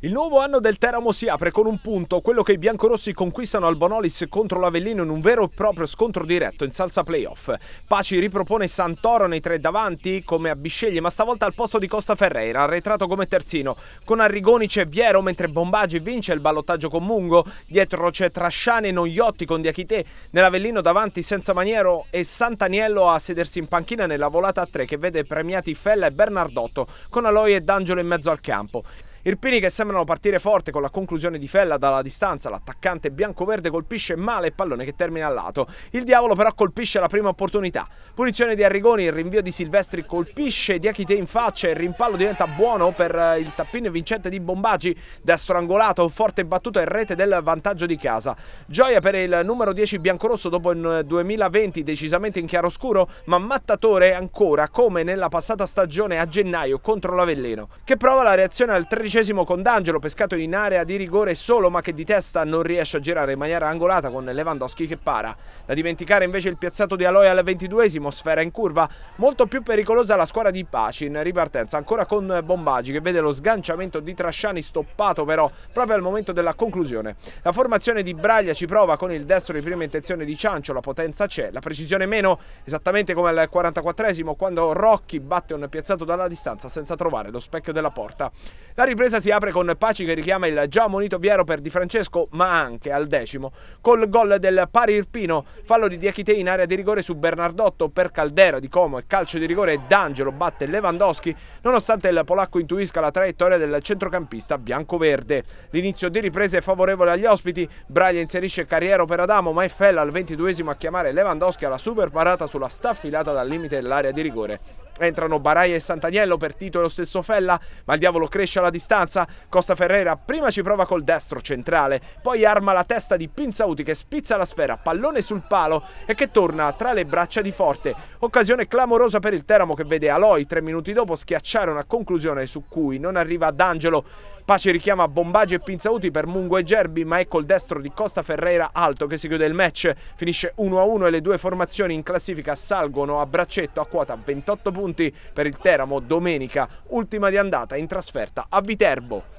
Il nuovo anno del Teramo si apre con un punto, quello che i biancorossi conquistano al Bonolis contro l'Avellino in un vero e proprio scontro diretto in salsa playoff. Paci ripropone Santoro nei tre davanti come a Bisceglie, ma stavolta al posto di Costa Ferreira, arretrato come terzino. Con Arrigoni c'è Viero, mentre Bombaggi vince il ballottaggio con Mungo. Dietro c'è Trasciani e Nogliotti con Diachité. Nell'Avellino davanti senza Maniero e Santaniello a sedersi in panchina nella volata a tre che vede premiati Fella e Bernardotto, con Aloy e D'Angelo in mezzo al campo. Irpini che sembrano partire forte con la conclusione di Fella dalla distanza, l'attaccante bianco-verde colpisce male il pallone che termina a lato. Il diavolo però colpisce la prima opportunità. Punizione di Arrigoni, il rinvio di Silvestri colpisce Diachite in faccia, e il rimpallo diventa buono per eh, il tappino vincente di Bombagi, destro angolato, forte battuta in rete del vantaggio di casa. Gioia per il numero 10 biancorosso dopo il 2020 decisamente in chiaroscuro, ma mattatore ancora come nella passata stagione a gennaio contro l'Avellino, che prova la reazione al 13 Sedicesimo con D'Angelo, pescato in area di rigore solo ma che di testa non riesce a girare in maniera angolata con Lewandowski che para. Da dimenticare invece il piazzato di Aloy al ventiduesimo, sfera in curva, molto più pericolosa la squadra di Paci in ripartenza, ancora con Bombagi che vede lo sganciamento di Trasciani stoppato però proprio al momento della conclusione. La formazione di Braglia ci prova con il destro di prima intenzione di Ciancio, la potenza c'è, la precisione meno, esattamente come al 44esimo quando Rocchi batte un piazzato dalla distanza senza trovare lo specchio della porta. La ripresa ripresa si apre con Paci che richiama il già ammonito Viero per Di Francesco, ma anche al decimo col gol del pari Irpino, fallo di Diachite in area di rigore su Bernardotto per Caldera di Como e calcio di rigore D'Angelo batte Lewandowski, nonostante il polacco intuisca la traiettoria del centrocampista bianco-verde. L'inizio di riprese è favorevole agli ospiti, Braglia inserisce Carriero per Adamo, ma è Fella al 22 a chiamare Lewandowski alla super parata sulla staffilata dal limite dell'area di rigore Entrano Baraia e Santaniello per Tito e lo stesso Fella, ma il diavolo cresce alla distanza. Costa Ferreira prima ci prova col destro centrale, poi arma la testa di Pinzauti che spizza la sfera, pallone sul palo e che torna tra le braccia di Forte. Occasione clamorosa per il Teramo che vede Aloy tre minuti dopo schiacciare una conclusione su cui non arriva D'Angelo. Pace richiama Bombaggi e Pinzauti per Mungo e Gerbi, ma è col destro di Costa Ferreira alto che si chiude il match. Finisce 1-1 e le due formazioni in classifica salgono a braccetto a quota 28 punti per il Teramo domenica, ultima di andata in trasferta a Viterbo.